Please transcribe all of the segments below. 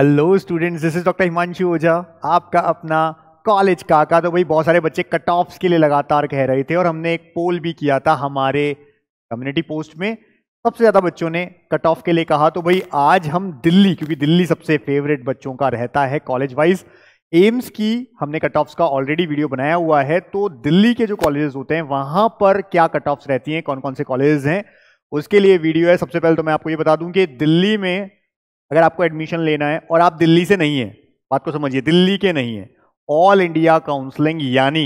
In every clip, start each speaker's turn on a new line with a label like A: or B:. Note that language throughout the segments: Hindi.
A: hello students this is doctor Himanshu Ojha आपका अपना कॉलेज काका तो भाई बहुत सारे बच्चे कट ऑफ्स के लिए लगातार कह रहे थे और हमने एक पोल भी किया था हमारे कम्युनिटी पोस्ट में सबसे ज़्यादा बच्चों ने कट ऑफ के लिए कहा तो भाई आज हम दिल्ली क्योंकि दिल्ली सबसे फेवरेट बच्चों का रहता है कॉलेज वाइज एम्स की हमने कट ऑफ्स का ऑलरेडी वीडियो बनाया हुआ है तो दिल्ली के जो कॉलेजेस होते हैं वहाँ पर क्या कट ऑफ्स रहती हैं कौन कौन से कॉलेजेस हैं उसके लिए वीडियो है सबसे पहले तो मैं आपको ये बता दूं कि दिल्ली में अगर आपको एडमिशन लेना है और आप दिल्ली से नहीं है बात को समझिए दिल्ली के नहीं है ऑल इंडिया काउंसलिंग यानी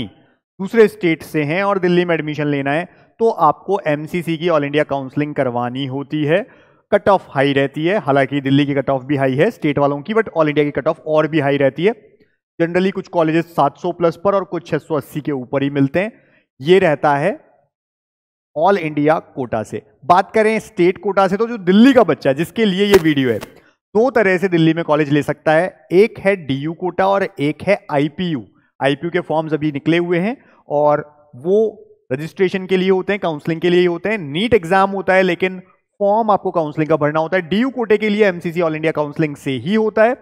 A: दूसरे स्टेट से हैं और दिल्ली में एडमिशन लेना है तो आपको एमसीसी की ऑल इंडिया काउंसलिंग करवानी होती है कट ऑफ हाई रहती है हालांकि दिल्ली की कट ऑफ भी हाई है स्टेट वालों की बट ऑल इंडिया की कट ऑफ और भी हाई रहती है जनरली कुछ कॉलेजेस 700 प्लस पर और कुछ 680 के ऊपर ही मिलते हैं ये रहता है ऑल इंडिया कोटा से बात करें स्टेट कोटा से तो जो दिल्ली का बच्चा जिसके लिए ये वीडियो है दो तरह से दिल्ली में कॉलेज ले सकता है एक है डी कोटा और एक है आईपीयू आईपीयू के फॉर्म्स अभी निकले हुए हैं और वो रजिस्ट्रेशन के लिए होते हैं काउंसलिंग के लिए होते हैं नीट एग्जाम होता है लेकिन फॉर्म आपको काउंसलिंग का भरना होता है डी कोटे के लिए एमसीसी ऑल इंडिया काउंसलिंग से ही होता है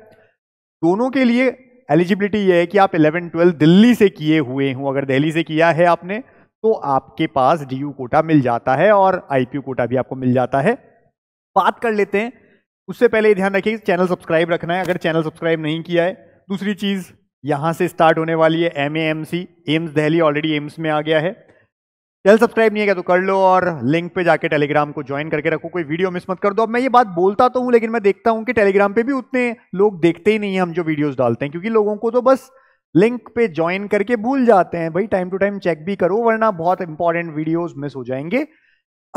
A: दोनों के लिए एलिजिबिलिटी ये है कि आप 11 ट्वेल्व दिल्ली से किए हुए हों अगर दिल्ली से किया है आपने तो आपके पास डी कोटा मिल जाता है और आईपीयू कोटा भी आपको मिल जाता है बात कर लेते हैं उससे पहले ध्यान रखिए चैनल सब्सक्राइब रखना है अगर चैनल सब्सक्राइब नहीं किया है दूसरी चीज़ यहाँ से स्टार्ट होने वाली है M M C AIIMS Delhi already AIIMS में आ गया है चैनल सब्सक्राइब नहीं है तो कर लो और लिंक पे जाके टेलीग्राम को ज्वाइन करके रखो कोई वीडियो मिस मत कर दो अब मैं ये बात बोलता तो हूँ लेकिन मैं देखता हूँ कि टेलीग्राम पे भी उतने लोग देखते ही नहीं है हम जो वीडियोस डालते हैं क्योंकि लोगों को तो बस लिंक पे ज्वाइन करके भूल जाते हैं भाई टाइम टू टाइम चेक भी करो वरना बहुत इंपॉर्टेंट वीडियोज मिस हो जाएंगे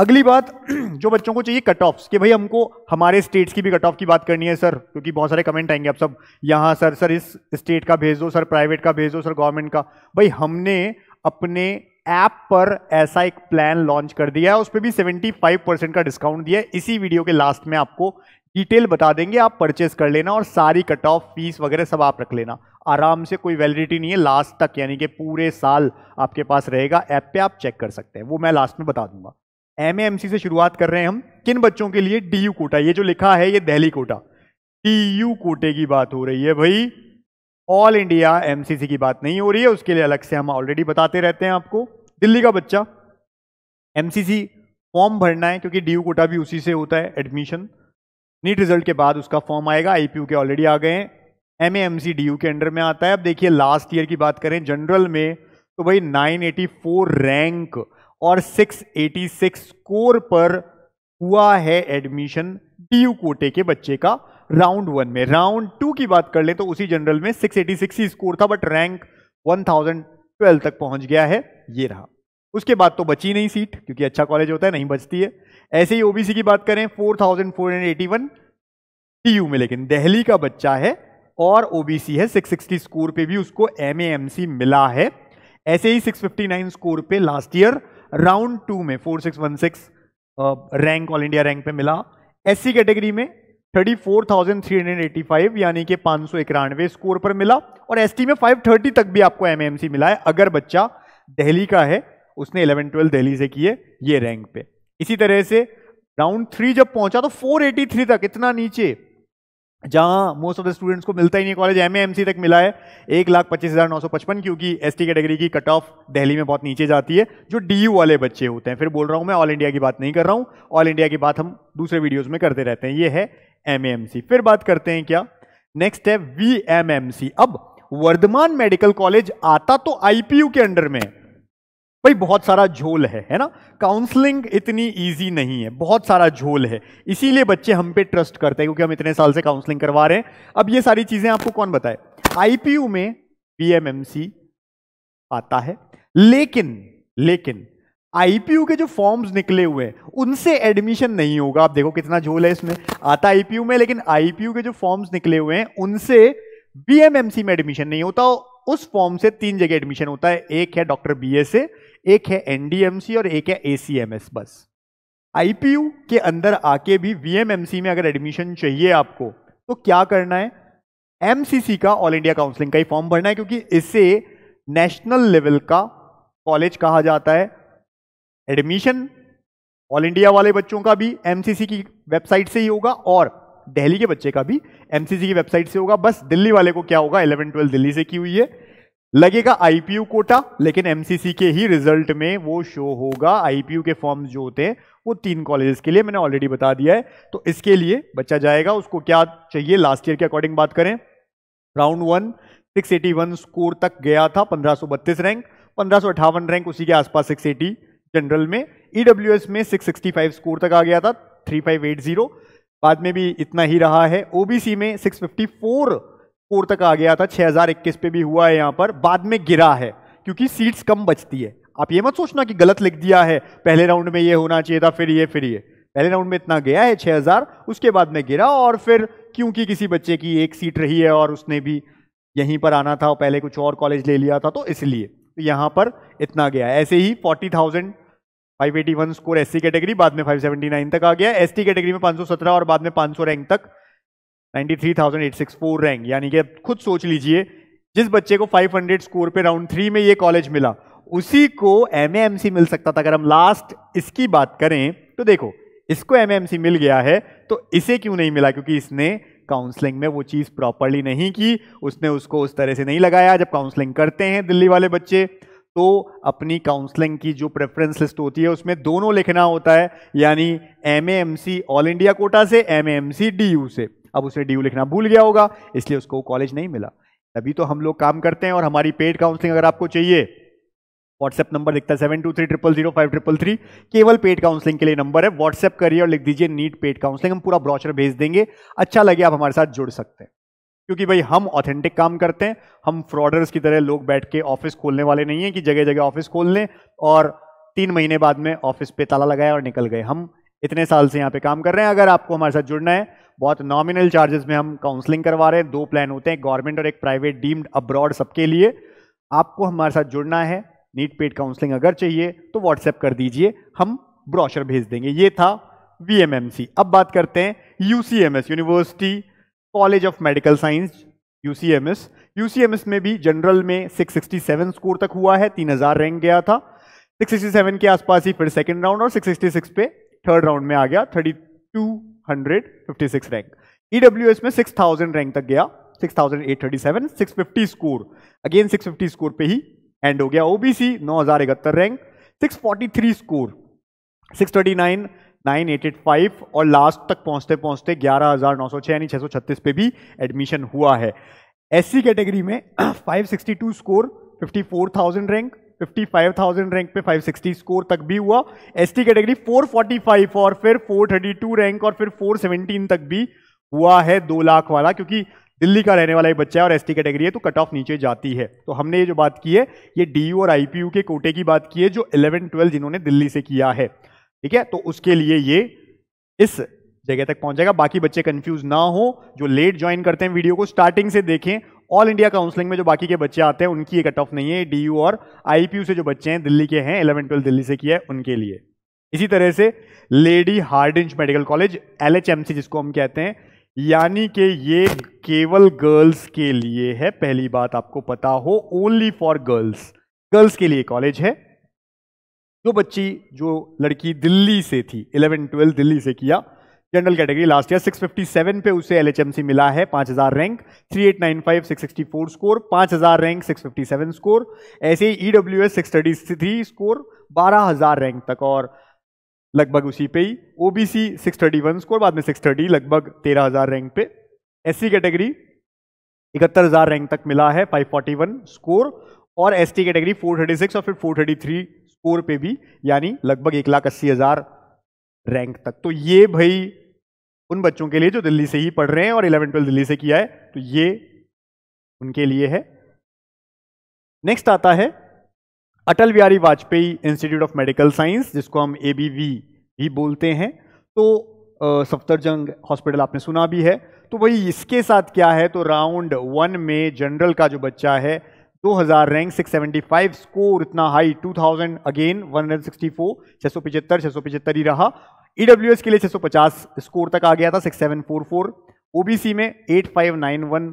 A: अगली बात जो बच्चों को चाहिए कट ऑफ्स कि भाई हमको हमारे स्टेट्स की भी कट ऑफ की बात करनी है सर क्योंकि बहुत सारे कमेंट आएंगे आप सब यहाँ सर सर इस स्टेट का भेज दो सर प्राइवेट का भेज दो सर गवर्नमेंट का भाई हमने अपने ऐप पर ऐसा एक प्लान लॉन्च कर दिया है उस पर भी 75 परसेंट का डिस्काउंट दिया है इसी वीडियो के लास्ट में आपको डिटेल बता देंगे आप परचेस कर लेना और सारी कट ऑफ फीस वगैरह सब आप रख लेना आराम से कोई वैलिडिटी नहीं है लास्ट तक यानी कि पूरे साल आपके पास रहेगा ऐप पे आप चेक कर सकते हैं वो मैं लास्ट में बता दूंगा एम एम सी से शुरुआत कर रहे हैं हम किन बच्चों के लिए डी यू कोटा ये जो लिखा है ये दहली कोटा डी यू कोटे की बात हो रही है भाई ऑल इंडिया एमसीसी की बात नहीं हो रही है उसके लिए अलग से हम ऑलरेडी बताते रहते हैं आपको दिल्ली का बच्चा सी फॉर्म भरना है क्योंकि डी कोटा भी उसी से होता है एडमिशन नीट रिजल्ट के बाद उसका फॉर्म आएगा आईपीयू के ऑलरेडी आ गए हैं M M C D U के अंडर में आता है अब देखिए लास्ट ईयर की बात करें जनरल में तो भाई 984 रैंक और 686 स्कोर पर हुआ है एडमिशन डी कोटे के बच्चे का राउंड वन में राउंड टू की बात कर ले तो उसी जनरल में 686 ही स्कोर था बट रैंक 1012 तक पहुंच गया है ये रहा उसके बाद तो बची नहीं सीट क्योंकि अच्छा कॉलेज होता है नहीं बचती है ऐसे ही ओबीसी की बात करें 4481 टीयू में लेकिन दिल्ली का बच्चा है और ओबीसी है 660 स्कोर पे भी उसको एम मिला है ऐसे ही 659 स्कोर पे लास्ट ईयर राउंड टू में four six one six rank all India rank पे मिला एससी कैटेगरी में thirty four thousand three hundred five यानी कि पाँच स्कोर पर मिला और एसटी में फाइव थर्टी तक भी आपको एमएमसी मिला है अगर बच्चा दिल्ली का है उसने इलेवन ट्वेल्थ दिल्ली से किए ये रैंक पे इसी तरह से राउंड थ्री जब पहुंचा तो थ्री तक इतना नीचे जहाँ मोस्ट ऑफ द स्टूडेंट्स को मिलता ही नहीं कॉलेज एम एम तक मिला है एक लाख पच्चीस हज़ार नौ सौ पचपन क्योंकि एस टी कैटेगरी की कट ऑफ दिल्ली में बहुत नीचे जाती है जो डी यू वाले बच्चे होते हैं फिर बोल रहा हूँ मैं ऑल इंडिया की बात नहीं कर रहा हूँ ऑल इंडिया की बात हम दूसरे वीडियोज़ में करते रहते हैं ये है एम एम सी फिर बात करते हैं क्या नेक्स्ट है वी एम एम सी अब वर्धमान मेडिकल कॉलेज आता तो आई पी यू के अंडर में है भाई बहुत सारा झोल है है ना काउंसलिंग इतनी इजी नहीं है बहुत सारा झोल है इसीलिए बच्चे हम पे ट्रस्ट करते हैं क्योंकि हम इतने साल से काउंसलिंग करवा रहे हैं अब ये सारी चीजें आपको कौन बताए आईपीयू में बीएमएमसी आता है लेकिन लेकिन आईपीयू के जो फॉर्म्स निकले हुए हैं उनसे एडमिशन नहीं होगा आप देखो कितना झोल है इसमें आता आईपीयू में लेकिन आईपीयू के जो फॉर्म्स निकले हुए हैं उनसे बीएमएमसी में एडमिशन नहीं होता उस फॉर्म से तीन जगह एडमिशन होता है एक है डॉक्टर बीए से एक है एनडीएमसी और एक है एसीएमएस बस आईपीयू के अंदर आके भी वीएमएमसी में अगर एडमिशन चाहिए आपको तो क्या करना है एमसीसी का ऑल इंडिया काउंसलिंग का ही फॉर्म भरना है क्योंकि इसे नेशनल लेवल का कॉलेज कहा जाता है एडमिशन ऑल इंडिया वाले बच्चों का भी एमसीसी की वेबसाइट से ही होगा और दिल्ली के बच्चे का भी एमसीसी की वेबसाइट से होगा बस दिल्ली वाले को क्या होगा इलेवन 12 दिल्ली से की हुई है लगेगा आईपीयू कोटा लेकिन एमसीसी के ही रिजल्ट में वो शो होगा आईपीयू के फॉर्म्स जो होते हैं वो तीन कॉलेजेस के लिए मैंने ऑलरेडी बता दिया है तो इसके लिए बच्चा जाएगा उसको क्या चाहिए लास्ट ईयर के अकॉर्डिंग बात करें राउंड वन 681 स्कोर तक गया था पंद्रह रैंक पंद्रह रैंक उसी के आसपास सिक्स जनरल में ईडब्ल्यू e में सिक्स स्कोर तक आ गया था थ्री बाद में भी इतना ही रहा है ओबीसी में 654 फोर तक आ गया था 6021 पे भी हुआ है यहाँ पर बाद में गिरा है क्योंकि सीट्स कम बचती है आप ये मत सोचना कि गलत लिख दिया है पहले राउंड में ये होना चाहिए था फिर ये फिर ये पहले राउंड में इतना गया है 6000 उसके बाद में गिरा और फिर क्योंकि किसी बच्चे की एक सीट रही है और उसने भी यहीं पर आना था और पहले कुछ और कॉलेज ले लिया था तो इसलिए तो यहाँ पर इतना गया ऐसे ही forty thousand five eighty one score S category बाद में फाइव सेवेंटी नाइन तक आ गया एस कैटेगरी में पाँच सौ सत्रह और बाद में पाँच सौ रैंक तक 93,864 रैंक यानी कि खुद सोच लीजिए जिस बच्चे को 500 स्कोर पे राउंड थ्री में ये कॉलेज मिला उसी को एम मिल सकता था अगर हम लास्ट इसकी बात करें तो देखो इसको एम मिल गया है तो इसे क्यों नहीं मिला क्योंकि इसने काउंसलिंग में वो चीज़ प्रॉपरली नहीं की उसने उसको उस तरह से नहीं लगाया जब काउंसलिंग करते हैं दिल्ली वाले बच्चे तो अपनी काउंसलिंग की जो प्रेफरेंस लिस्ट होती है उसमें दोनों लिखना होता है यानी एम ऑल इंडिया कोटा से एम ए से अब उसने डी लिखना भूल गया होगा इसलिए उसको कॉलेज नहीं मिला तभी तो हम लोग काम करते हैं और हमारी पेड काउंसलिंग अगर आपको चाहिए व्हाट्सएप नंबर दिखता है seven two three triple zero five triple three केवल पेड काउंसलिंग के लिए नंबर है व्हाट्सएप करिए और लिख दीजिए नीट पेड काउंसलिंग हम पूरा ब्रॉचर भेज देंगे अच्छा लगे आप हमारे साथ जुड़ सकते हैं क्योंकि भाई हम ऑथेंटिक काम करते हैं हम फ्रॉडर्स की तरह लोग बैठ के ऑफिस खोलने वाले नहीं है कि जगह जगह ऑफिस खोल लें और तीन महीने बाद में ऑफिस पे ताला लगाया और निकल गए हम इतने साल से यहाँ पे काम कर रहे हैं अगर आपको हमारे साथ जुड़ना है बहुत नॉमिनल चार्जेस में हम काउंसलिंग करवा रहे हैं दो प्लान होते हैं गवर्नमेंट और एक प्राइवेट डीम्ड अब्रॉड सबके लिए आपको हमारे साथ जुड़ना है नीट पेड काउंसलिंग अगर चाहिए तो व्हाट्सएप कर दीजिए हम ब्रॉशर भेज देंगे ये था वी अब बात करते हैं U university college of medical science U UCMS में भी जनरल में 667 स्कोर तक हुआ है 3000 रैंक गया था 667 के आसपास ही फिर सेकंड राउंड और 666 पे थर्ड राउंड में आ गया thirty two hundred fifty six rank EW में सिक्स थाउजेंड रैंक तक गया six thousand eight thirty seven six fifty score again six fifty score पे ही एंड हो गया ओबीसी नौ हजार इकहत्तर rank six forty three score six thirty nine nine eight eight five और लास्ट तक पहुंचते पहुंचते ग्यारह हजार नौ सौ छः यानी छः सौ छत्तीस पे भी एडमिशन हुआ है सी कैटेगरी में five sixty two score fifty four thousand rank 55,000 rank पे 560 स्कोर तक भी हुआ एसटी कैटेगरी 445 और फिर 432 रैंक और फिर 417 तक भी हुआ है दो लाख वाला क्योंकि दिल्ली का रहने वाला एक बच्चा है और एसटी कैटेगरी है तो कट ऑफ नीचे जाती है तो हमने ये जो बात की है ये डी और आईपीयू के कोटे की बात की है जो इलेवन ट्वेल्व जिन्होंने दिल्ली से किया है ठीक है तो उसके लिए ये इस जगह तक पहुंच जाएगा बाकी बच्चे कंफ्यूज ना हो जो लेट ज्वाइन करते हैं वीडियो को स्टार्टिंग से देखें ऑल इंडिया काउंसलिंग में जो बाकी के बच्चे आते हैं उनकी ये कट ऑफ नहीं है डी और आई से जो बच्चे हैं दिल्ली के हैं इलेवन ट्वेल्थ दिल्ली से किया है उनके लिए इसी तरह से Lady Hardinge medical college L जिसको हम कहते हैं यानी कि ये केवल गर्ल्स के लिए है पहली बात आपको पता हो ओनली फॉर गर्ल्स गर्ल्स के लिए कॉलेज है जो बच्ची जो लड़की दिल्ली से थी इलेवन ट्वेल्थ दिल्ली से किया जनरल कैटेगरी लास्ट ईयर 657 पे उसे एलएचएमसी मिला है 5000 रैंक 3895 664 स्कोर 5000 रैंक 657 स्कोर ऐसे ही EW e S six score 12000 rank तक और लगभग उसी पे ही ओबीसी 631 स्कोर बाद में 630 लगभग 13000 रैंक पे एससी कैटेगरी इकहत्तर हज़ार रैंक तक मिला है 541 स्कोर और एसटी कैटेगरी 436 और फिर 433 स्कोर पे भी यानी लगभग एक लाख अस्सी हज़ार रैंक तक तो ये भाई उन बच्चों के लिए जो दिल्ली से ही पढ़ रहे हैं और इलेवन ट्वेल्थ दिल्ली से किया है तो ये उनके लिए है नेक्स्ट आता है Atal Bihari Vajpayee institute of medical science जिसको हम ए भी बोलते हैं तो सफ्तरजंग हॉस्पिटल आपने सुना भी है तो वही इसके साथ क्या है तो राउंड वन में जनरल का जो बच्चा है 2000 रैंक 675 स्कोर इतना हाई 2000 अगेन 164 675 675 ही रहा ईडब्ल्यू e के लिए 650 स्कोर तक आ गया था 6744 ओबीसी में 8591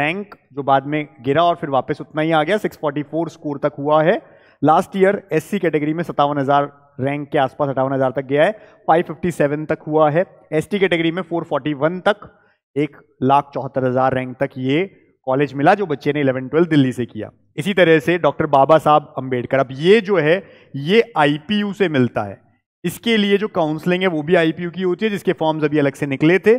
A: रैंक जो बाद में गिरा और फिर वापस उतना ही आ गया 644 स्कोर तक हुआ है लास्ट ईयर एससी कैटेगरी में सत्तावन रैंक के आसपास अठावन हज़ार तक गया है 557 तक हुआ है एसटी कैटेगरी में 441 तक एक लाख चौहत्तर हज़ार रैंक तक ये कॉलेज मिला जो बच्चे ने इलेवन ट्वेल्थ दिल्ली से किया इसी तरह से डॉक्टर बाबा साहब अम्बेडकर अब ये जो है ये आई से मिलता है इसके लिए जो काउंसलिंग है वो भी आईपीयू की होती है जिसके फॉर्म्स अभी अलग से निकले थे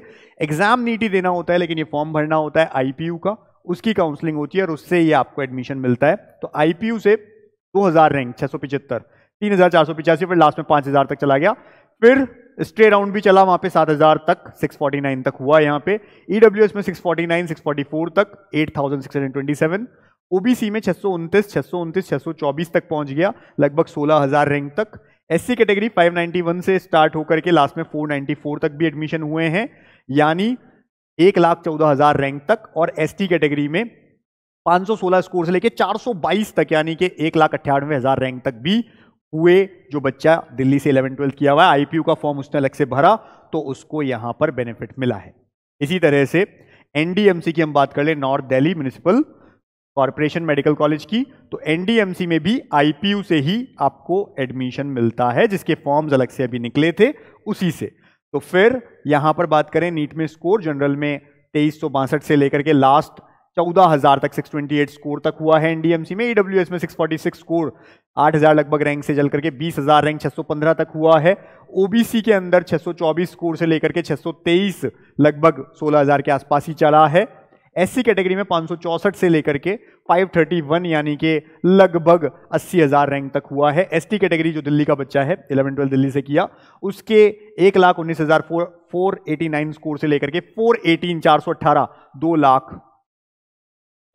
A: एग्जाम नीट ही देना होता है लेकिन ये फॉर्म भरना होता है आईपीयू का उसकी काउंसलिंग होती है और उससे ये आपको एडमिशन मिलता है तो आईपीयू से 2000 रैंक छः सौ पिछहत्तर तीन हज़ार चार सौ पिचासी फिर लास्ट में पाँच तक चला गया फिर स्ट्रे राउंड भी चला वहां पे 7000 तक 649 तक हुआ यहाँ पे ईडब्ल्यू e में 649 644 तक 8627 ओबीसी में छह सौ उनतीस छह सौ उनतीस छह सौ चौबीस तक पहुंच गया लगभग सोलह हजार रैंक तक एससी कैटेगरी 591 से स्टार्ट होकर के लास्ट में 494 तक भी एडमिशन हुए हैं यानी एक लाख चौदह हजार रैंक तक और एसटी कैटेगरी में 516 स्कोर से लेके 422 तक यानी कि एक लाख अट्ठानवे हजार रैंक तक भी हुए जो बच्चा दिल्ली से इलेवन ट्वेल्थ किया हुआ है का फॉर्म उसने अलग से भरा तो उसको यहाँ पर बेनिफिट मिला है इसी तरह से एनडीएमसी की हम बात कर लें north Delhi municipal corporation medical college की तो एन में भी आई से ही आपको एडमिशन मिलता है जिसके फॉर्म्स अलग से अभी निकले थे उसी से तो फिर यहाँ पर बात करें नीट में स्कोर जनरल में तेईस से लेकर के लास्ट चौदह हज़ार तक 628 स्कोर तक हुआ है एनडीएमसी में ईडब्ल्यूएस में 646 स्कोर 8000 लगभग रैंक से जल करके 20000 रैंक 615 तक हुआ है ओबीसी के अंदर 624 स्कोर से लेकर के 623 लगभग 16000 के आसपास ही चला है एससी कैटेगरी में 564 से लेकर के 531 यानी कि लगभग 80,000 रैंक तक हुआ है एसटी कैटेगरी जो दिल्ली का बच्चा है 11 ट्वेल्थ दिल्ली से किया उसके एक लाख उन्नीस हज़ार four four eighty nine score से लेकर के फोर एटीन चार सौ अट्ठारह दो लाख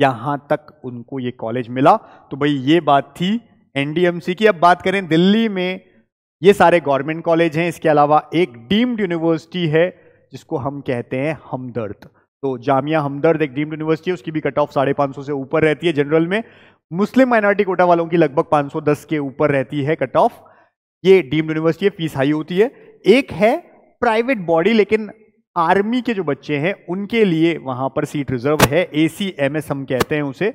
A: यहाँ तक उनको ये कॉलेज मिला तो भाई ये बात थी एनडीएमसी की अब बात करें दिल्ली में ये सारे गवर्नमेंट कॉलेज हैं इसके अलावा एक डीम्ड यूनिवर्सिटी है जिसको हम कहते हैं हमदर्द तो जामिया हमदर्द एक डीम्ड यूनिवर्सिटी है उसकी भी कट ऑफ साढ़े पाँच सौ से ऊपर रहती है जनरल में मुस्लिम माइनॉरिटी कोटा वालों की लगभग 510 के ऊपर रहती है कट ऑफ ये डीम्ड यूनिवर्सिटी है फीस हाई होती है एक है प्राइवेट बॉडी लेकिन आर्मी के जो बच्चे हैं उनके लिए वहाँ पर सीट रिजर्व है ए सी एम एस हम कहते हैं उसे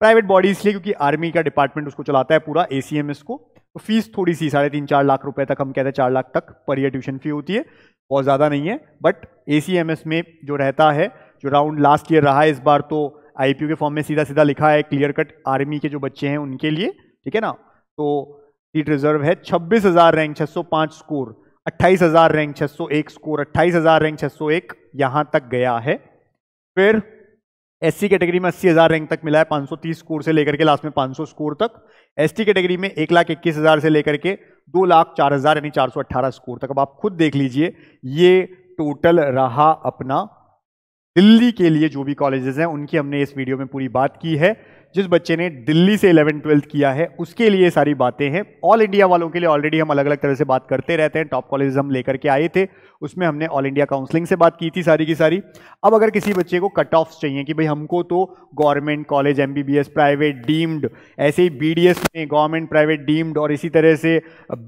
A: प्राइवेट बॉडी इसलिए क्योंकि आर्मी का डिपार्टमेंट उसको चलाता है पूरा ए सी एम एस को तो फीस थोड़ी सी साढ़े तीन चार लाख रुपए तक हम कहते हैं चार लाख तक पर ईयर ट्यूशन फी होती है बहुत ज़्यादा नहीं है but A C M S में जो रहता है जो राउंड लास्ट ईयर रहा है इस बार तो आई पी यू के फॉर्म में सीधा सीधा लिखा है क्लियर कट आर्मी के जो बच्चे हैं उनके लिए ठीक है ना तो सीट रिजर्व है छब्बीस हज़ार रैंक सौ पाँच स्कोर अट्ठाईस हजार रैंक 601 स्कोर अट्ठाईस हजार रैंक 601 यहां तक गया है फिर एससी कैटेगरी में अस्सी हज़ार रैंक तक मिला है 530 स्कोर से लेकर के लास्ट में 500 स्कोर तक एसटी कैटेगरी में एक लाख इक्कीस हज़ार से लेकर के दो लाख चार हज़ार यानी 418 स्कोर तक अब आप खुद देख लीजिए ये टोटल रहा अपना दिल्ली के लिए जो भी कॉलेजेस हैं उनकी हमने इस वीडियो में पूरी बात की है जिस बच्चे ने दिल्ली से इलेवन ट्वेल्थ किया है उसके लिए सारी बातें हैं ऑल इंडिया वालों के लिए ऑलरेडी हम अलग अलग तरह से बात करते रहते हैं टॉप कॉलेज हम लेकर के आए थे उसमें हमने ऑल इंडिया काउंसलिंग से बात की थी सारी की सारी अब अगर किसी बच्चे को कट ऑफ चाहिए कि भाई हमको तो government college M private deemed ऐसे ही बी में गवर्नमेंट प्राइवेट डीम्ड और इसी तरह से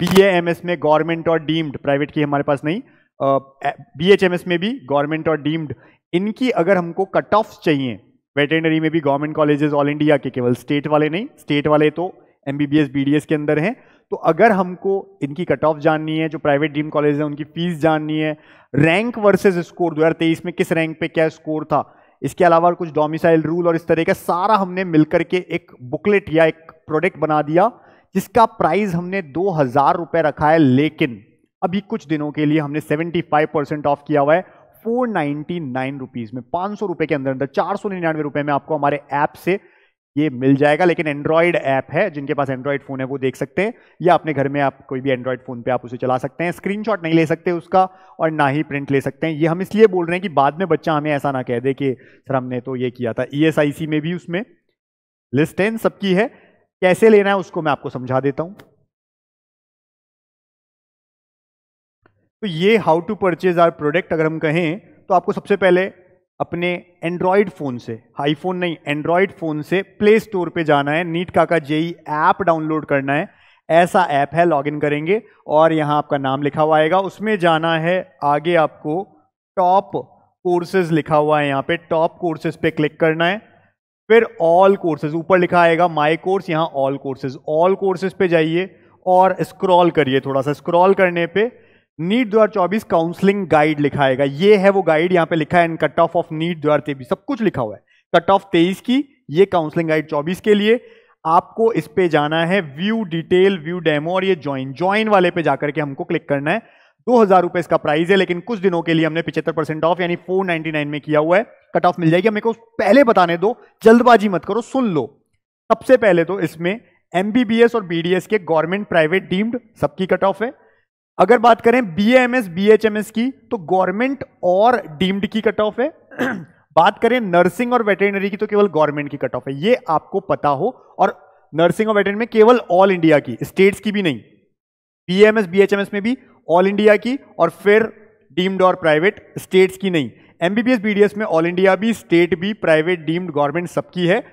A: बी में गवर्नमेंट और डीम्ड प्राइवेट की हमारे पास नहीं बी uh, एच में भी गवर्नमेंट और डीम्ड इनकी अगर हमको कट ऑफ चाहिए वेटरनरी में भी गवर्नमेंट कॉलेजेस ऑल इंडिया के केवल स्टेट वाले नहीं स्टेट वाले तो एम बी के अंदर हैं तो अगर हमको इनकी कट ऑफ जाननी है जो प्राइवेट ड्रीम कॉलेज है उनकी फीस जाननी है रैंक वर्सेज स्कोर दो में किस रैंक पे क्या स्कोर था इसके अलावा कुछ डोमिसाइल रूल और इस तरह का सारा हमने मिलकर के एक बुकलेट या एक प्रोडक्ट बना दिया जिसका प्राइस हमने दो हज़ार रुपये रखा है लेकिन अभी कुछ दिनों के लिए हमने 75 परसेंट ऑफ किया हुआ है फोर नाइनटी नाइन रुपीज में पांच सौ रुपए के अंदर अंदर चार सौ निन्यानवे रुपए में आपको हमारे ऐप से ये मिल जाएगा लेकिन एंड्रॉइड ऐप है जिनके पास एंड्रॉइड फोन है वो देख सकते हैं या अपने घर में आप कोई भी एंड्रॉयड फोन पे आप उसे चला सकते हैं स्क्रीनशॉट नहीं ले सकते उसका और ना ही प्रिंट ले सकते हैं ये हम इसलिए बोल रहे हैं कि बाद में बच्चा हमें ऐसा ना कह दे कि सर हमने तो ये किया था ई e में भी उसमें लिस्ट टेन सबकी है कैसे लेना है उसको मैं आपको समझा देता हूँ तो ये how to purchase our product अगर हम कहें तो आपको सबसे पहले अपने एंड्रॉयड फ़ोन से आईफोन नहीं एंड्रॉयड फ़ोन से प्ले स्टोर पे जाना है नीट काका जेई ऐप डाउनलोड करना है ऐसा ऐप है लॉगिन करेंगे और यहाँ आपका नाम लिखा हुआ आएगा उसमें जाना है आगे आपको टॉप कोर्सेज लिखा हुआ है यहाँ पे टॉप कोर्सेज पे क्लिक करना है फिर ऑल कोर्सेज ऊपर लिखा आएगा माई कोर्स यहाँ ऑल कोर्सेज ऑल कोर्सेज पे जाइए और स्क्रॉल करिए थोड़ा सा स्क्रॉल करने पे नीट दो चौबीस काउंसलिंग गाइड लिखा है ये है वो गाइड यहाँ पे लिखा है and cut off of NEET दो तेईस सब कुछ लिखा हुआ है कट ऑफ तेईस की ये काउंसलिंग गाइड चौबीस के लिए आपको इस पे जाना है व्यू डिटेल व्यू डेमो और ये ज्वाइन ज्वाइन वाले पे जाकर के हमको क्लिक करना है दो हजार रुपए इसका प्राइस है लेकिन कुछ दिनों के लिए हमने पिछहत्तर परसेंट ऑफ यानी फोर नाइनटी नाइन में किया हुआ है कट ऑफ मिल जाएगी मेरे को पहले बताने दो जल्दबाजी मत करो सुन लो सबसे पहले तो इसमें एमबीबीएस और बीडीएस के गवर्नमेंट प्राइवेट डीम्ड सबकी कट ऑफ है अगर बात करें B M S B H M S की तो गवर्नमेंट और डीम्ड की कट ऑफ है बात करें नर्सिंग और वेटरनरी की तो केवल गवर्नमेंट की कट ऑफ है ये आपको पता हो और नर्सिंग और वेटरनरी में केवल ऑल इंडिया की स्टेट्स की भी नहीं B M S B H M S में भी ऑल इंडिया की और फिर डीम्ड और प्राइवेट स्टेट्स की नहीं एमबीबीएस बीडीएस में ऑल इंडिया भी स्टेट भी प्राइवेट डीम्ड गवर्नमेंट सबकी है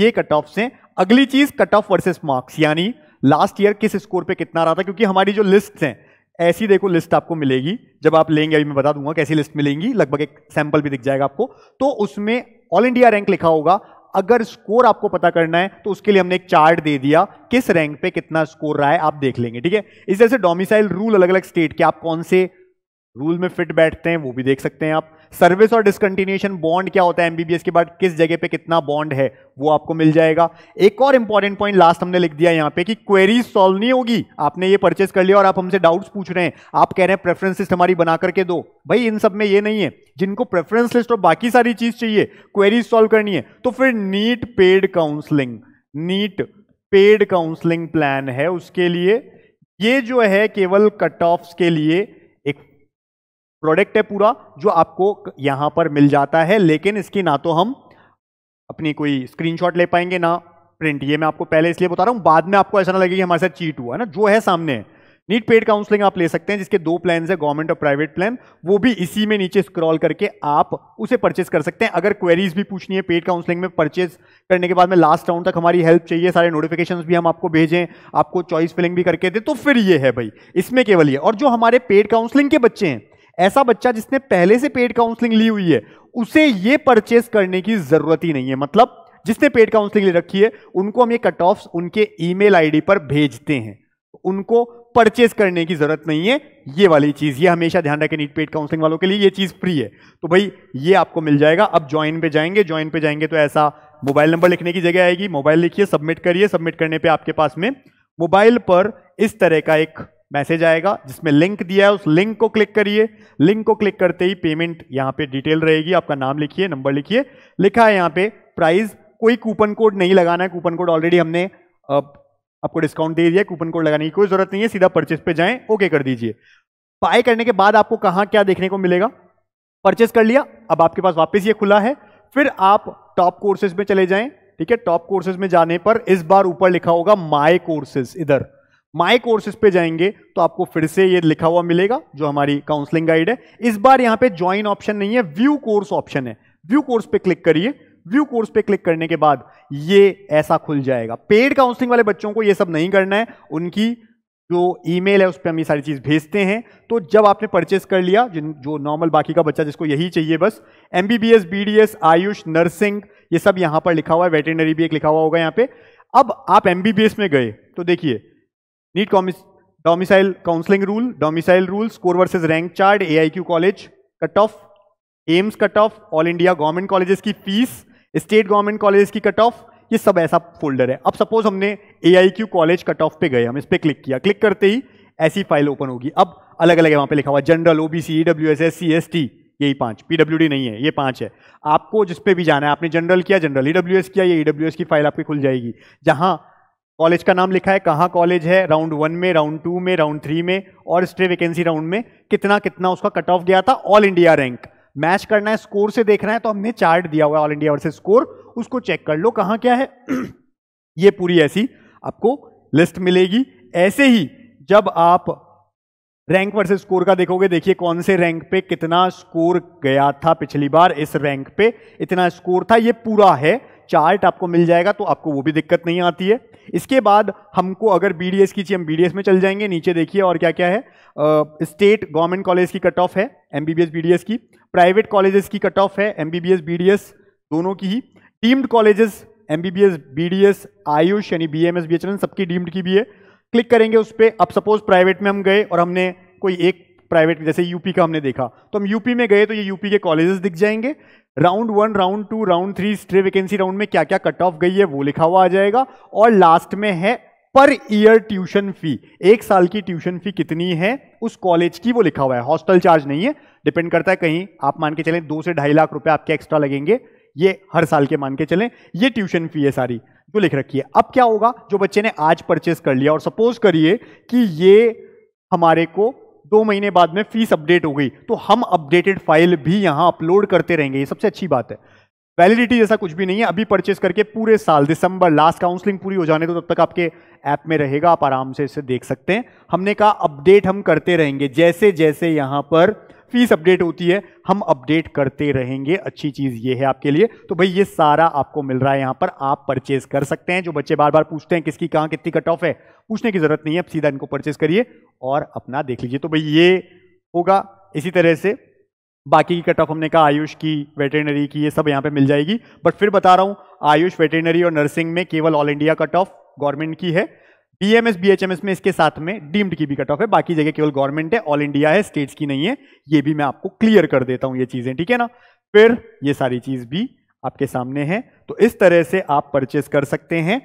A: ये कट ऑफ से अगली चीज कट ऑफ वर्सेस मार्क्स यानी लास्ट ईयर किस स्कोर पे कितना रहा था क्योंकि हमारी जो लिस्ट हैं ऐसी देखो लिस्ट आपको मिलेगी जब आप लेंगे अभी मैं बता दूंगा कैसी लिस्ट मिलेंगी लगभग एक सैंपल भी दिख जाएगा आपको तो उसमें ऑल इंडिया रैंक लिखा होगा अगर स्कोर आपको पता करना है तो उसके लिए हमने एक चार्ट दे दिया किस रैंक पे कितना स्कोर रहा है आप देख लेंगे ठीक है इस तरह से डोमिसाइल रूल अलग अलग स्टेट के आप कौन से रूल में फिट बैठते हैं वो भी देख सकते हैं आप सर्विस और डिसकंटिन्यूशन बॉन्ड क्या होता है एमबीबीएस के बाद किस जगह पे कितना बॉन्ड है वो आपको मिल जाएगा एक और इंपॉर्टेंट पॉइंट लास्ट हमने लिख दिया यहाँ पे कि क्वेरीज सॉल्व नहीं होगी आपने ये परचेस कर लिया और आप हमसे डाउट्स पूछ रहे हैं आप कह रहे हैं प्रेफरेंस लिस्ट हमारी बना करके दो भाई इन सब में ये नहीं है जिनको प्रेफरेंस लिस्ट और बाकी सारी चीज चाहिए क्वेरीज सॉल्व करनी है तो फिर NEET paid counselling NEET paid counselling plan है उसके लिए ये जो है केवल कट ऑफ्स के लिए प्रोडक्ट है पूरा जो आपको यहाँ पर मिल जाता है लेकिन इसकी ना तो हम अपनी कोई स्क्रीनशॉट ले पाएंगे ना प्रिंट ये मैं आपको पहले इसलिए बता रहा हूँ बाद में आपको ऐसा ना लगे कि हमारे साथ चीट हुआ है ना जो है सामने नीट पेड काउंसलिंग आप ले सकते हैं जिसके दो प्लान है गवर्नमेंट और प्राइवेट प्लान वो भी इसी में नीचे स्क्रॉल करके आप उसे परचेस कर सकते हैं अगर क्वेरीज भी पूछनी है पेड काउंसलिंग में परचेज करने के बाद में लास्ट राउंड तक हमारी हेल्प चाहिए सारे नोटिफिकेशन भी हम आपको भेजें आपको चॉइस फिलिंग भी करके दें तो फिर ये है भाई इसमें केवल ये और जो हमारे पेड काउंसलिंग के बच्चे हैं ऐसा बच्चा जिसने पहले से पेड काउंसलिंग ली हुई है उसे ये परचेस करने की जरूरत ही नहीं है मतलब जिसने पेड काउंसलिंग ले रखी है उनको हम ये कट ऑफ उनके ईमेल आईडी पर भेजते हैं उनको परचेस करने की जरूरत नहीं है ये वाली चीज ये हमेशा ध्यान रखें नीट पेड काउंसलिंग वालों के लिए ये चीज फ्री है तो भाई ये आपको मिल जाएगा अब ज्वाइन पे जाएंगे ज्वाइन पे जाएंगे तो ऐसा मोबाइल नंबर लिखने की जगह आएगी मोबाइल लिखिए सबमिट करिए सबमिट करने पे आपके पास में मोबाइल पर इस तरह का एक मैसेज आएगा जिसमें लिंक दिया है उस लिंक को क्लिक करिए लिंक को क्लिक करते ही पेमेंट यहाँ पे डिटेल रहेगी आपका नाम लिखिए नंबर लिखिए लिखा है यहाँ पे प्राइस कोई कूपन कोड नहीं लगाना है कूपन कोड ऑलरेडी हमने अब आपको डिस्काउंट दे दिया कूपन कोड लगाने की कोई जरूरत नहीं है सीधा परचेस पे जाएं ओके कर दीजिए बाय करने के बाद आपको कहाँ क्या देखने को मिलेगा परचेस कर लिया अब आपके पास वापस ये खुला है फिर आप टॉप कोर्सेज में चले जाएं ठीक है टॉप कोर्सेज में जाने पर इस बार ऊपर लिखा होगा माई कोर्सेज इधर माई कोर्सेज पे जाएंगे तो आपको फिर से ये लिखा हुआ मिलेगा जो हमारी काउंसलिंग गाइड है इस बार यहाँ पे ज्वाइन ऑप्शन नहीं है व्यू कोर्स ऑप्शन है व्यू कोर्स पे क्लिक करिए व्यू कोर्स पे क्लिक करने के बाद ये ऐसा खुल जाएगा पेड काउंसलिंग वाले बच्चों को ये सब नहीं करना है उनकी जो ईमेल है उस पर हम ये सारी चीज़ भेजते हैं तो जब आपने परचेस कर लिया जिन जो नॉर्मल बाकी का बच्चा जिसको यही चाहिए बस M B B S B D S AYUSH nursing ये सब यहाँ पर लिखा हुआ है वेटेनरी भी एक लिखा हुआ होगा यहाँ पे अब आप एम बी बी एस में गए तो देखिए NEET domicile counselling rule domicile rules score versus rank chart Q college cut off AIIMS cut off all India government colleges की फीस स्टेट गवर्नमेंट कॉलेजेस की कट ऑफ ये सब ऐसा फोल्डर है अब सपोज हमने ए कॉलेज कट ऑफ पे गए हम इस पर क्लिक किया क्लिक करते ही ऐसी फाइल ओपन होगी अब अलग अलग है वहाँ पे लिखा हुआ general OBC W S S C S T यही पांच डी नहीं है ये पांच है आपको जिस भी जाना है आपने जनरल किया जनरल ईडब्ल्यू एस किया ये ईडब्ल्यू e एस की फाइल आपकी खुल जाएगी जहाँ कॉलेज का नाम लिखा है कहाँ कॉलेज है राउंड वन में राउंड टू में राउंड थ्री में और स्ट्रे वैकेंसी राउंड में कितना कितना उसका कट ऑफ गया था ऑल इंडिया रैंक मैच करना है स्कोर से देखना है तो हमने चार्ट दिया हुआ है ऑल इंडिया वर्सेज स्कोर उसको चेक कर लो कहाँ क्या है ये पूरी ऐसी आपको लिस्ट मिलेगी ऐसे ही जब आप रैंक वर्सेस स्कोर का देखोगे देखिए कौन से रैंक पे कितना स्कोर गया था पिछली बार इस रैंक पे इतना स्कोर था ये पूरा है चार्ट आपको मिल जाएगा तो आपको वो भी दिक्कत नहीं आती है इसके बाद हमको अगर बी डी एस की चाहिए हम बी डी एस में चल जाएंगे नीचे देखिए और क्या क्या है स्टेट गवर्नमेंट कॉलेज की कट ऑफ है M B B B S S D की प्राइवेट कॉलेजेस की कट ऑफ है M B B B S S D दोनों की ही deemed colleges M B B S S B D AYUSH यानी B M S B H N सबकी डीम्ड की भी है क्लिक करेंगे उस पर अब सपोज प्राइवेट में हम गए और हमने कोई एक प्राइवेट जैसे यूपी का हमने देखा तो हम यूपी में गए तो ये यूपी के कॉलेजेस दिख जाएंगे round one round two round three stray vacancy round में क्या क्या कट ऑफ गई है वो लिखा हुआ आ जाएगा और लास्ट में है पर ईयर ट्यूशन फी एक साल की ट्यूशन फी कितनी है उस कॉलेज की वो लिखा हुआ है हॉस्टल चार्ज नहीं है डिपेंड करता है कहीं आप मान के चलें दो से ढाई लाख रुपए आपके एक्स्ट्रा लगेंगे ये हर साल के मान के चलें ये ट्यूशन फी है सारी जो लिख रखी है अब क्या होगा जो बच्चे ने आज परचेस कर लिया और सपोज करिए कि ये हमारे को दो महीने बाद में फीस अपडेट हो गई तो हम अपडेटेड फाइल भी यहाँ अपलोड करते रहेंगे ये सबसे अच्छी बात है वैलिडिटी जैसा कुछ भी नहीं है अभी परचेस करके पूरे साल दिसंबर लास्ट काउंसलिंग पूरी हो जाने तो तब तक आपके ऐप में रहेगा आप आराम से इसे देख सकते हैं हमने कहा अपडेट हम करते रहेंगे जैसे जैसे यहाँ पर फीस अपडेट होती है हम अपडेट करते रहेंगे अच्छी चीज़ ये है आपके लिए तो भाई ये सारा आपको मिल रहा है यहां पर आप परचेज कर सकते हैं जो बच्चे बार बार पूछते हैं किसकी कहाँ कितनी कट ऑफ है पूछने की ज़रूरत नहीं है आप सीधा इनको परचेस करिए और अपना देख लीजिए तो भाई ये होगा इसी तरह से बाकी की कट ऑफ हमने कहा आयुष की वेटरनरी की ये सब यहाँ पे मिल जाएगी बट फिर बता रहा हूँ आयुष वेटरनरी और नर्सिंग में केवल all India cut off government की है बीएमएस बीएचएमएस में इसके साथ में डीम्ड की भी कट ऑफ है बाकी जगह केवल गवर्नमेंट है ऑल इंडिया है स्टेट्स की नहीं है ये भी मैं आपको क्लियर कर देता हूँ ये चीज़ें ठीक है ना फिर ये सारी चीज़ भी आपके सामने है तो इस तरह से आप परचेस कर सकते हैं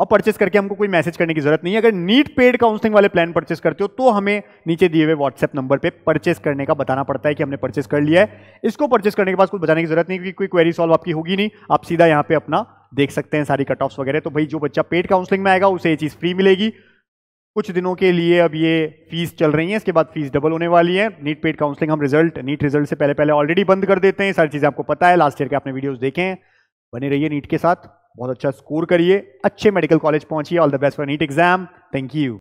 A: और परचेस करके हमको कोई मैसेज करने की जरूरत नहीं है अगर नीट पेड काउंसलिंग वाले प्लान परचेस करते हो तो हमें नीचे दिए हुए व्हाट्सएप नंबर पे परचेस करने का बताना पड़ता है कि हमने परचेस कर लिया है इसको परचेस करने के बाद कुछ बताने की जरूरत नहीं क्योंकि कोई क्वेरी सॉल्व आपकी होगी नहीं आप सीधा यहाँ पे अपना देख सकते हैं सारी कट ऑफ्स वगैरह तो भाई जो बच्चा पेड काउंसलिंग में आएगा उसे ये चीज़ फ्री मिलेगी कुछ दिनों के लिए अब ये फीस चल रही है इसके बाद फीस डबल होने वाली है नीट पेड काउंसलिंग हम रिजल्ट नीट रिजल्ट से पहले पहले ऑलरेडी बंद कर देते हैं सारी चीज़ें आपको पता है लास्ट ईयर के आपने वीडियोज़ देखे हैं बने रहिए नीट के साथ बहुत अच्छा स्कोर करिए अच्छे मेडिकल कॉलेज पहुंचिए all the best for NEET exam thank you